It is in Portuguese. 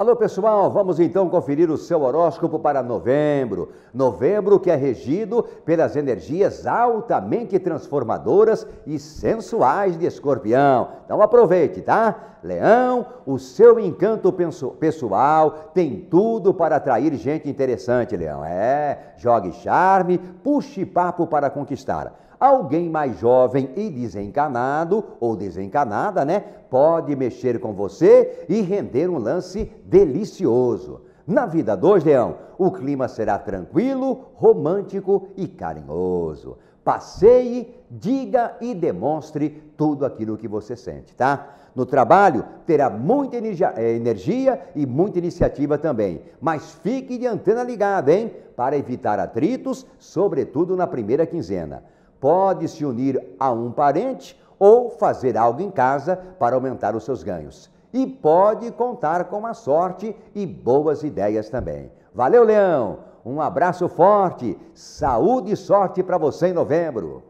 Alô pessoal, vamos então conferir o seu horóscopo para novembro. Novembro que é regido pelas energias altamente transformadoras e sensuais de Escorpião. Então aproveite, tá? Leão, o seu encanto pessoal tem tudo para atrair gente interessante, Leão. É, jogue charme, puxe papo para conquistar. Alguém mais jovem e desencanado ou desencanada, né? Pode mexer com você e render um lance delicioso. Na vida 2, Leão, o clima será tranquilo, romântico e carinhoso. Passeie, diga e demonstre tudo aquilo que você sente, tá? No trabalho, terá muita é, energia e muita iniciativa também. Mas fique de antena ligada, hein? Para evitar atritos, sobretudo na primeira quinzena. Pode se unir a um parente ou fazer algo em casa para aumentar os seus ganhos e pode contar com a sorte e boas ideias também. Valeu, Leão! Um abraço forte, saúde e sorte para você em novembro!